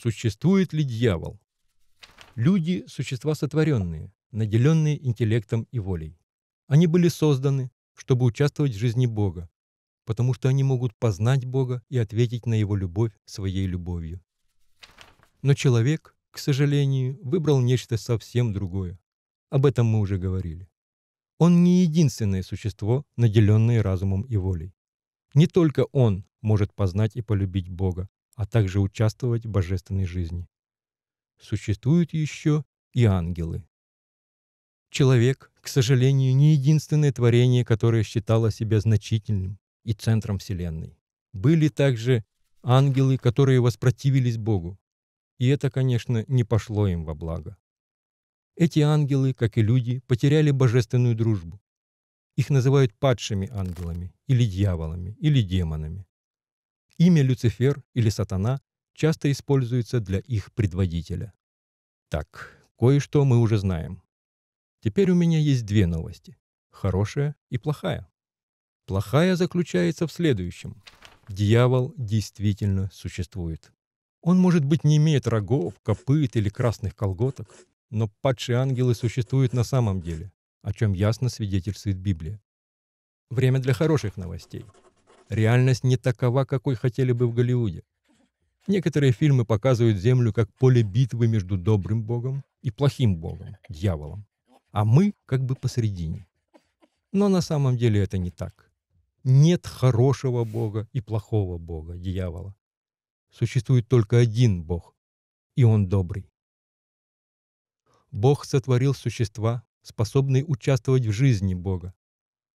Существует ли дьявол? Люди – существа сотворенные, наделенные интеллектом и волей. Они были созданы, чтобы участвовать в жизни Бога, потому что они могут познать Бога и ответить на Его любовь своей любовью. Но человек, к сожалению, выбрал нечто совсем другое. Об этом мы уже говорили. Он не единственное существо, наделенное разумом и волей. Не только он может познать и полюбить Бога, а также участвовать в божественной жизни. Существуют еще и ангелы. Человек, к сожалению, не единственное творение, которое считало себя значительным и центром Вселенной. Были также ангелы, которые воспротивились Богу. И это, конечно, не пошло им во благо. Эти ангелы, как и люди, потеряли божественную дружбу. Их называют падшими ангелами, или дьяволами, или демонами. Имя Люцифер или Сатана часто используется для их предводителя. Так, кое-что мы уже знаем. Теперь у меня есть две новости. Хорошая и плохая. Плохая заключается в следующем. Дьявол действительно существует. Он, может быть, не имеет рогов, копыт или красных колготок, но падшие ангелы существуют на самом деле, о чем ясно свидетельствует Библия. Время для хороших новостей. Реальность не такова, какой хотели бы в Голливуде. Некоторые фильмы показывают Землю как поле битвы между добрым богом и плохим богом, дьяволом. А мы как бы посредине. Но на самом деле это не так. Нет хорошего бога и плохого бога, дьявола. Существует только один бог, и он добрый. Бог сотворил существа, способные участвовать в жизни Бога.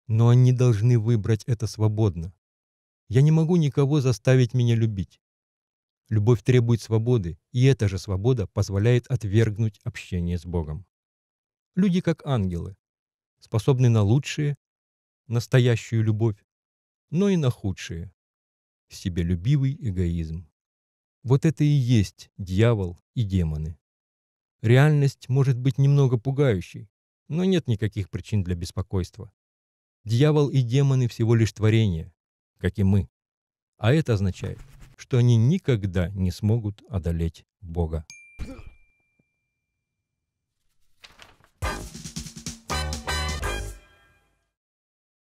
Но они должны выбрать это свободно, я не могу никого заставить меня любить. Любовь требует свободы, и эта же свобода позволяет отвергнуть общение с Богом. Люди как ангелы, способны на лучшие, настоящую любовь, но и на худшие, себелюбивый эгоизм. Вот это и есть дьявол и демоны. Реальность может быть немного пугающей, но нет никаких причин для беспокойства. Дьявол и демоны всего лишь творения, как и мы. А это означает, что они никогда не смогут одолеть Бога.